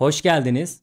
Hoş geldiniz.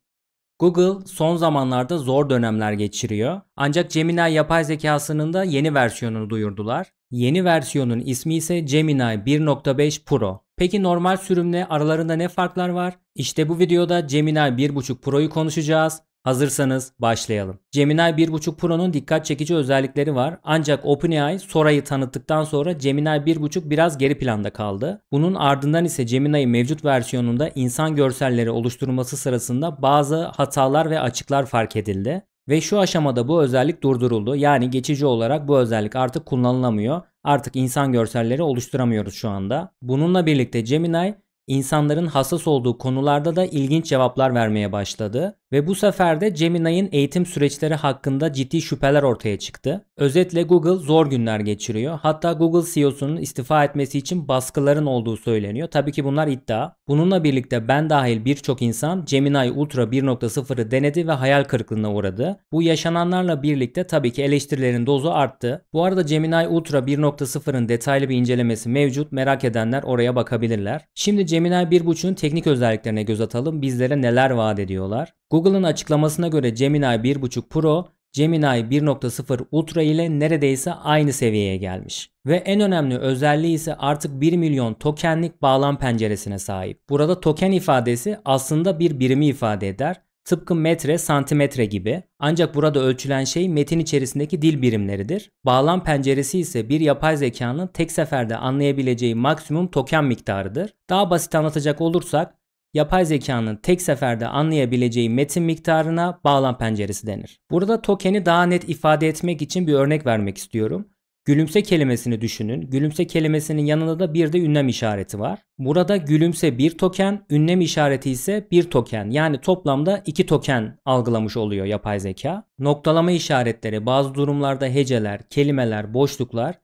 Google son zamanlarda zor dönemler geçiriyor. Ancak Gemini yapay zekasının da yeni versiyonunu duyurdular. Yeni versiyonun ismi ise Gemini 1.5 Pro. Peki normal sürümle aralarında ne farklar var? İşte bu videoda Gemini 1.5 Pro'yu konuşacağız. Hazırsanız başlayalım. Gemini 1.5 Pro'nun dikkat çekici özellikleri var. Ancak OpenAI Sora'yı tanıttıktan sonra Gemini 1.5 biraz geri planda kaldı. Bunun ardından ise Gemini mevcut versiyonunda insan görselleri oluşturması sırasında bazı hatalar ve açıklar fark edildi. Ve şu aşamada bu özellik durduruldu. Yani geçici olarak bu özellik artık kullanılamıyor. Artık insan görselleri oluşturamıyoruz şu anda. Bununla birlikte Gemini insanların hassas olduğu konularda da ilginç cevaplar vermeye başladı. Ve bu sefer de Gemini'nin eğitim süreçleri hakkında ciddi şüpheler ortaya çıktı. Özetle Google zor günler geçiriyor. Hatta Google CEO'sunun istifa etmesi için baskıların olduğu söyleniyor. Tabii ki bunlar iddia. Bununla birlikte ben dahil birçok insan Gemini Ultra 1.0'ı denedi ve hayal kırıklığına uğradı. Bu yaşananlarla birlikte tabii ki eleştirilerin dozu arttı. Bu arada Gemini Ultra 1.0'ın detaylı bir incelemesi mevcut. Merak edenler oraya bakabilirler. Şimdi Gemini 1.5'ün teknik özelliklerine göz atalım. Bizlere neler vaat ediyorlar? Google'ın açıklamasına göre Gemini 1.5 Pro, Gemini 1.0 Ultra ile neredeyse aynı seviyeye gelmiş. Ve en önemli özelliği ise artık 1 milyon tokenlik bağlam penceresine sahip. Burada token ifadesi aslında bir birimi ifade eder. Tıpkı metre, santimetre gibi. Ancak burada ölçülen şey metin içerisindeki dil birimleridir. Bağlam penceresi ise bir yapay zekanın tek seferde anlayabileceği maksimum token miktarıdır. Daha basit anlatacak olursak yapay zekanın tek seferde anlayabileceği metin miktarına bağlam penceresi denir. Burada tokeni daha net ifade etmek için bir örnek vermek istiyorum. Gülümse kelimesini düşünün. Gülümse kelimesinin yanında da bir de ünlem işareti var. Burada gülümse bir token, ünlem işareti ise bir token. Yani toplamda iki token algılamış oluyor yapay zeka. Noktalama işaretleri, bazı durumlarda heceler, kelimeler, boşluklar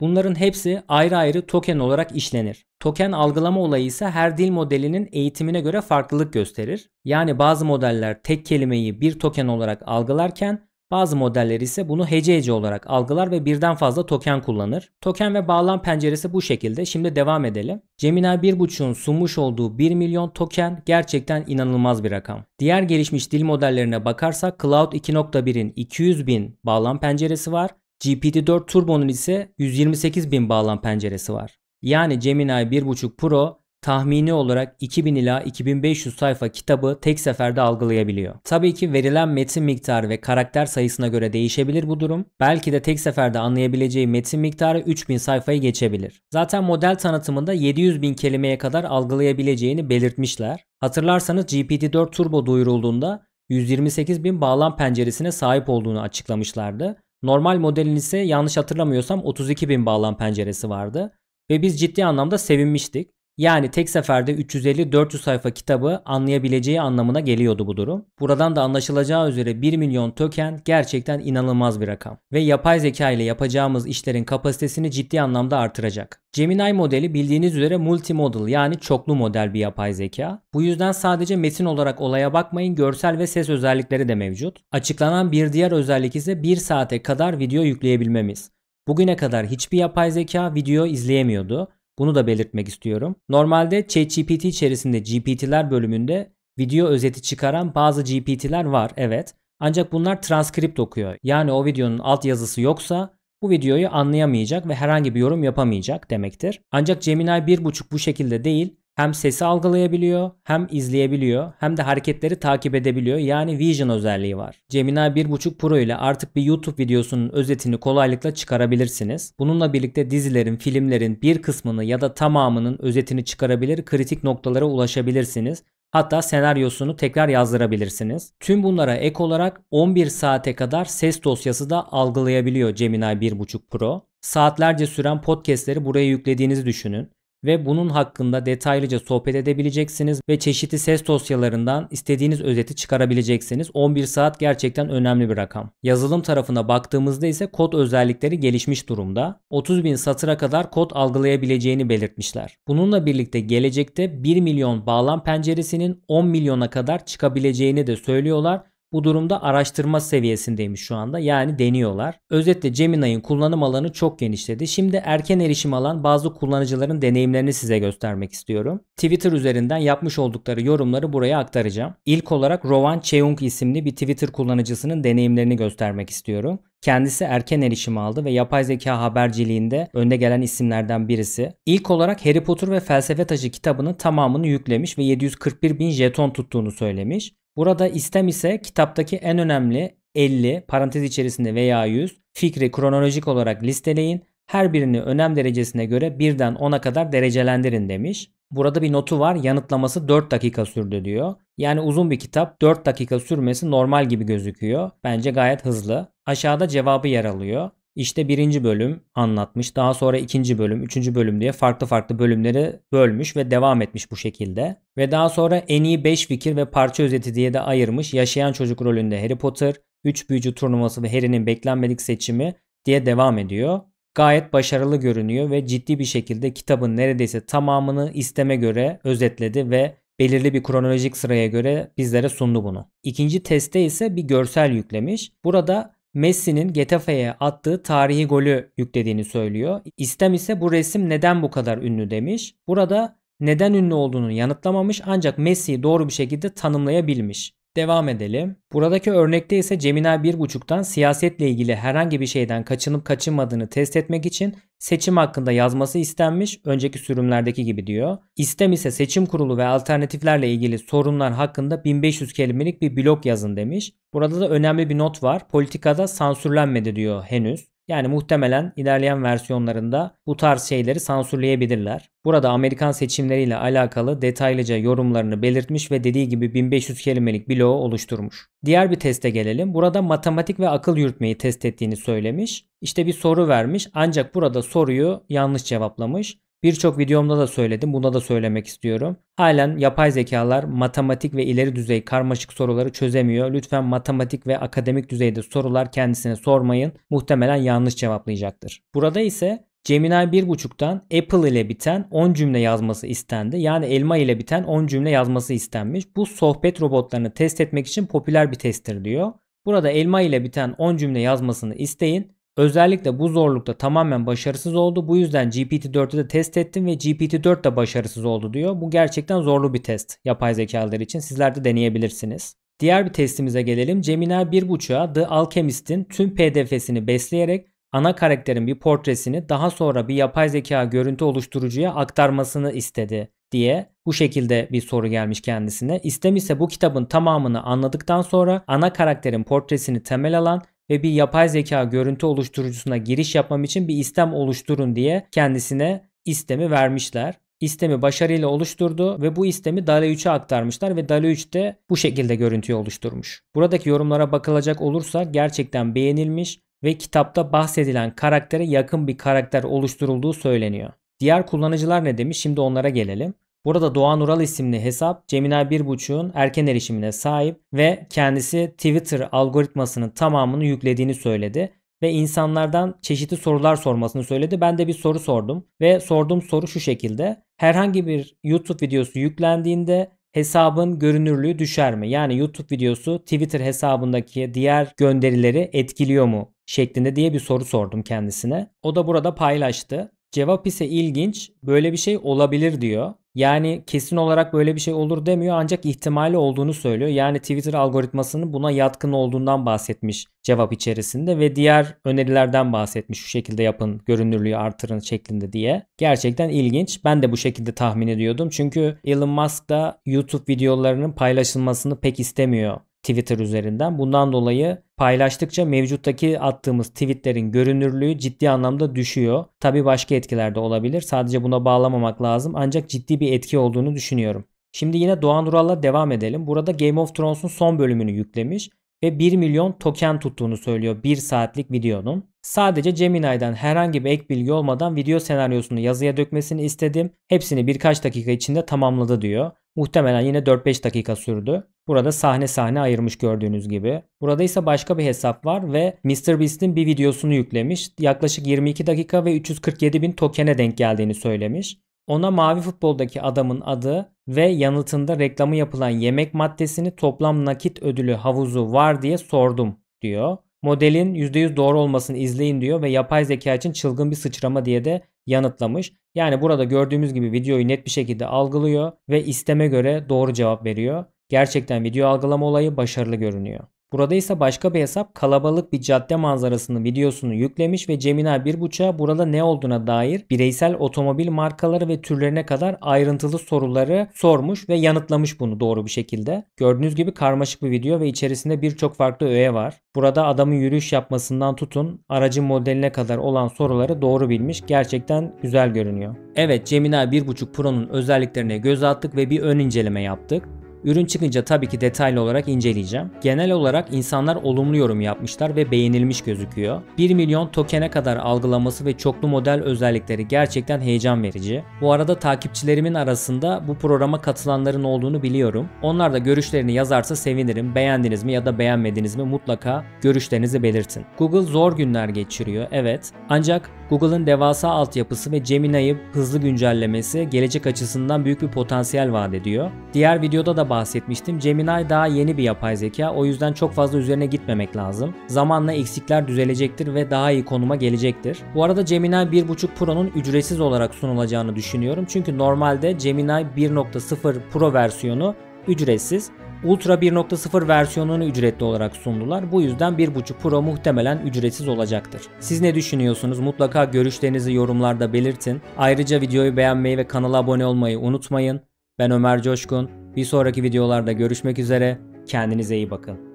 Bunların hepsi ayrı ayrı token olarak işlenir. Token algılama olayı ise her dil modelinin eğitimine göre farklılık gösterir. Yani bazı modeller tek kelimeyi bir token olarak algılarken bazı modeller ise bunu hece hece olarak algılar ve birden fazla token kullanır. Token ve bağlam penceresi bu şekilde. Şimdi devam edelim. Gemini 1.5'un sunmuş olduğu 1 milyon token gerçekten inanılmaz bir rakam. Diğer gelişmiş dil modellerine bakarsak Cloud 2.1'in 200 bin bağlam penceresi var GPT-4 Turbo'nun ise 128 bin bağlan penceresi var. Yani Gemini 1.5 Pro tahmini olarak 2000 ila 2500 sayfa kitabı tek seferde algılayabiliyor. Tabii ki verilen metin miktarı ve karakter sayısına göre değişebilir bu durum. Belki de tek seferde anlayabileceği metin miktarı 3000 sayfayı geçebilir. Zaten model tanıtımında 700 bin kelimeye kadar algılayabileceğini belirtmişler. Hatırlarsanız GPT-4 Turbo duyurulduğunda 128 bin bağlam penceresine sahip olduğunu açıklamışlardı. Normal modelin ise yanlış hatırlamıyorsam 32 bin bağlam penceresi vardı. Ve biz ciddi anlamda sevinmiştik. Yani tek seferde 350-400 sayfa kitabı anlayabileceği anlamına geliyordu bu durum. Buradan da anlaşılacağı üzere 1 milyon token gerçekten inanılmaz bir rakam ve yapay zeka ile yapacağımız işlerin kapasitesini ciddi anlamda artıracak. Gemini modeli bildiğiniz üzere multimodal yani çoklu model bir yapay zeka. Bu yüzden sadece metin olarak olaya bakmayın görsel ve ses özellikleri de mevcut. Açıklanan bir diğer özellik ise 1 saate kadar video yükleyebilmemiz. Bugüne kadar hiçbir yapay zeka video izleyemiyordu bunu da belirtmek istiyorum. Normalde ChatGPT içerisinde GPT'ler bölümünde video özeti çıkaran bazı GPT'ler var evet. Ancak bunlar transkript okuyor. Yani o videonun alt yazısı yoksa bu videoyu anlayamayacak ve herhangi bir yorum yapamayacak demektir. Ancak Gemini 1.5 bu şekilde değil, hem sesi algılayabiliyor, hem izleyebiliyor, hem de hareketleri takip edebiliyor. Yani Vision özelliği var. Gemini 1.5 Pro ile artık bir YouTube videosunun özetini kolaylıkla çıkarabilirsiniz. Bununla birlikte dizilerin, filmlerin bir kısmını ya da tamamının özetini çıkarabilir, kritik noktalara ulaşabilirsiniz. Hatta senaryosunu tekrar yazdırabilirsiniz. Tüm bunlara ek olarak 11 saate kadar ses dosyası da algılayabiliyor Gemini 1.5 Pro. Saatlerce süren podcastleri buraya yüklediğinizi düşünün ve bunun hakkında detaylıca sohbet edebileceksiniz ve çeşitli ses dosyalarından istediğiniz özeti çıkarabileceksiniz. 11 saat gerçekten önemli bir rakam. Yazılım tarafına baktığımızda ise kod özellikleri gelişmiş durumda. 30 bin satıra kadar kod algılayabileceğini belirtmişler. Bununla birlikte gelecekte 1 milyon bağlam penceresinin 10 milyona kadar çıkabileceğini de söylüyorlar bu durumda araştırma seviyesindeymiş şu anda. Yani deniyorlar. Özetle Gemini'nin kullanım alanı çok genişledi. Şimdi erken erişim alan bazı kullanıcıların deneyimlerini size göstermek istiyorum. Twitter üzerinden yapmış oldukları yorumları buraya aktaracağım. İlk olarak Rowan Cheung isimli bir Twitter kullanıcısının deneyimlerini göstermek istiyorum. Kendisi erken erişim aldı ve yapay zeka haberciliğinde önde gelen isimlerden birisi. İlk olarak Harry Potter ve Felsefe Taşı kitabının tamamını yüklemiş ve 741 bin jeton tuttuğunu söylemiş. Burada istem ise kitaptaki en önemli 50 parantez içerisinde veya 100 fikri kronolojik olarak listeleyin. Her birini önem derecesine göre 1'den 10'a kadar derecelendirin demiş. Burada bir notu var yanıtlaması 4 dakika sürdü diyor. Yani uzun bir kitap 4 dakika sürmesi normal gibi gözüküyor. Bence gayet hızlı. Aşağıda cevabı yer alıyor. İşte birinci bölüm anlatmış. Daha sonra ikinci bölüm, üçüncü bölüm diye farklı farklı bölümleri bölmüş ve devam etmiş bu şekilde. Ve daha sonra en iyi 5 fikir ve parça özeti diye de ayırmış. Yaşayan çocuk rolünde Harry Potter, 3 büyücü turnuvası ve Harry'nin beklenmedik seçimi diye devam ediyor. Gayet başarılı görünüyor ve ciddi bir şekilde kitabın neredeyse tamamını isteme göre özetledi ve belirli bir kronolojik sıraya göre bizlere sundu bunu. İkinci teste ise bir görsel yüklemiş. Burada Messi'nin Getafe'ye attığı tarihi golü yüklediğini söylüyor. İstem ise bu resim neden bu kadar ünlü demiş. Burada neden ünlü olduğunu yanıtlamamış ancak Messi'yi doğru bir şekilde tanımlayabilmiş. Devam edelim. Buradaki örnekte ise Gemini 1.5'tan siyasetle ilgili herhangi bir şeyden kaçınıp kaçınmadığını test etmek için seçim hakkında yazması istenmiş önceki sürümlerdeki gibi diyor. İstem ise seçim kurulu ve alternatiflerle ilgili sorunlar hakkında 1500 kelimelik bir blok yazın demiş. Burada da önemli bir not var. Politikada sansürlenmedi diyor henüz. Yani muhtemelen ilerleyen versiyonlarında bu tarz şeyleri sansürleyebilirler. Burada Amerikan seçimleriyle alakalı detaylıca yorumlarını belirtmiş ve dediği gibi 1500 kelimelik bloğu oluşturmuş. Diğer bir teste gelelim. Burada matematik ve akıl yürütmeyi test ettiğini söylemiş. İşte bir soru vermiş ancak burada soruyu yanlış cevaplamış. Birçok videomda da söyledim, buna da söylemek istiyorum. Halen yapay zekalar matematik ve ileri düzey karmaşık soruları çözemiyor. Lütfen matematik ve akademik düzeyde sorular kendisine sormayın. Muhtemelen yanlış cevaplayacaktır. Burada ise Gemini 1.5'tan Apple ile biten 10 cümle yazması istendi. Yani elma ile biten 10 cümle yazması istenmiş. Bu sohbet robotlarını test etmek için popüler bir testtir diyor. Burada elma ile biten 10 cümle yazmasını isteyin Özellikle bu zorlukta tamamen başarısız oldu. Bu yüzden GPT-4'ü de test ettim ve GPT-4 de başarısız oldu diyor. Bu gerçekten zorlu bir test yapay zekalar için. Sizler de deneyebilirsiniz. Diğer bir testimize gelelim. Gemini 1.5'a The Alchemist'in tüm PDF'sini besleyerek ana karakterin bir portresini daha sonra bir yapay zeka görüntü oluşturucuya aktarmasını istedi diye bu şekilde bir soru gelmiş kendisine. İstem ise bu kitabın tamamını anladıktan sonra ana karakterin portresini temel alan ve bir yapay zeka görüntü oluşturucusuna giriş yapmam için bir istem oluşturun diye kendisine istemi vermişler. İstemi başarıyla oluşturdu ve bu istemi DALI 3'e aktarmışlar ve DALI 3 de bu şekilde görüntüyü oluşturmuş. Buradaki yorumlara bakılacak olursa gerçekten beğenilmiş ve kitapta bahsedilen karaktere yakın bir karakter oluşturulduğu söyleniyor. Diğer kullanıcılar ne demiş şimdi onlara gelelim. Burada Doğan Ural isimli hesap Gemini 1.5'un erken erişimine sahip ve kendisi Twitter algoritmasının tamamını yüklediğini söyledi ve insanlardan çeşitli sorular sormasını söyledi. Ben de bir soru sordum ve sorduğum soru şu şekilde. Herhangi bir YouTube videosu yüklendiğinde hesabın görünürlüğü düşer mi? Yani YouTube videosu Twitter hesabındaki diğer gönderileri etkiliyor mu? şeklinde diye bir soru sordum kendisine. O da burada paylaştı. Cevap ise ilginç. Böyle bir şey olabilir diyor. Yani kesin olarak böyle bir şey olur demiyor ancak ihtimali olduğunu söylüyor. Yani Twitter algoritmasının buna yatkın olduğundan bahsetmiş cevap içerisinde ve diğer önerilerden bahsetmiş. Şu şekilde yapın, görünürlüğü artırın şeklinde diye. Gerçekten ilginç. Ben de bu şekilde tahmin ediyordum. Çünkü Elon Musk da YouTube videolarının paylaşılmasını pek istemiyor Twitter üzerinden. Bundan dolayı paylaştıkça mevcuttaki attığımız tweetlerin görünürlüğü ciddi anlamda düşüyor. Tabi başka etkiler de olabilir. Sadece buna bağlamamak lazım. Ancak ciddi bir etki olduğunu düşünüyorum. Şimdi yine Doğan Ural'la devam edelim. Burada Game of Thrones'un son bölümünü yüklemiş ve 1 milyon token tuttuğunu söylüyor 1 saatlik videonun. Sadece Gemini'den herhangi bir ek bilgi olmadan video senaryosunu yazıya dökmesini istedim. Hepsini birkaç dakika içinde tamamladı diyor. Muhtemelen yine 4-5 dakika sürdü. Burada sahne sahne ayırmış gördüğünüz gibi. Burada ise başka bir hesap var ve MrBeast'in bir videosunu yüklemiş. Yaklaşık 22 dakika ve 347 bin tokene denk geldiğini söylemiş. Ona mavi futboldaki adamın adı ve yanıtında reklamı yapılan yemek maddesini toplam nakit ödülü havuzu var diye sordum diyor. Modelin %100 doğru olmasını izleyin diyor ve yapay zeka için çılgın bir sıçrama diye de yanıtlamış. Yani burada gördüğümüz gibi videoyu net bir şekilde algılıyor ve isteme göre doğru cevap veriyor. Gerçekten video algılama olayı başarılı görünüyor. Burada ise başka bir hesap kalabalık bir cadde manzarasının videosunu yüklemiş ve Cemina 1.5'a burada ne olduğuna dair bireysel otomobil markaları ve türlerine kadar ayrıntılı soruları sormuş ve yanıtlamış bunu doğru bir şekilde. Gördüğünüz gibi karmaşık bir video ve içerisinde birçok farklı öğe var. Burada adamın yürüyüş yapmasından tutun aracın modeline kadar olan soruları doğru bilmiş. Gerçekten güzel görünüyor. Evet Cemina 1.5 Pro'nun özelliklerine göz attık ve bir ön inceleme yaptık. Ürün çıkınca tabii ki detaylı olarak inceleyeceğim. Genel olarak insanlar olumlu yorum yapmışlar ve beğenilmiş gözüküyor. 1 milyon tokene kadar algılaması ve çoklu model özellikleri gerçekten heyecan verici. Bu arada takipçilerimin arasında bu programa katılanların olduğunu biliyorum. Onlar da görüşlerini yazarsa sevinirim. Beğendiniz mi ya da beğenmediniz mi mutlaka görüşlerinizi belirtin. Google zor günler geçiriyor evet. Ancak Google'ın devasa altyapısı ve Gemini'yi hızlı güncellemesi gelecek açısından büyük bir potansiyel vaat ediyor. Diğer videoda da bahsetmiştim. Gemini daha yeni bir yapay zeka. O yüzden çok fazla üzerine gitmemek lazım. Zamanla eksikler düzelecektir ve daha iyi konuma gelecektir. Bu arada Gemini 1.5 Pro'nun ücretsiz olarak sunulacağını düşünüyorum. Çünkü normalde Gemini 1.0 Pro versiyonu ücretsiz. Ultra 1.0 versiyonunu ücretli olarak sundular. Bu yüzden 1.5 Pro muhtemelen ücretsiz olacaktır. Siz ne düşünüyorsunuz? Mutlaka görüşlerinizi yorumlarda belirtin. Ayrıca videoyu beğenmeyi ve kanala abone olmayı unutmayın. Ben Ömer Coşkun. Bir sonraki videolarda görüşmek üzere. Kendinize iyi bakın.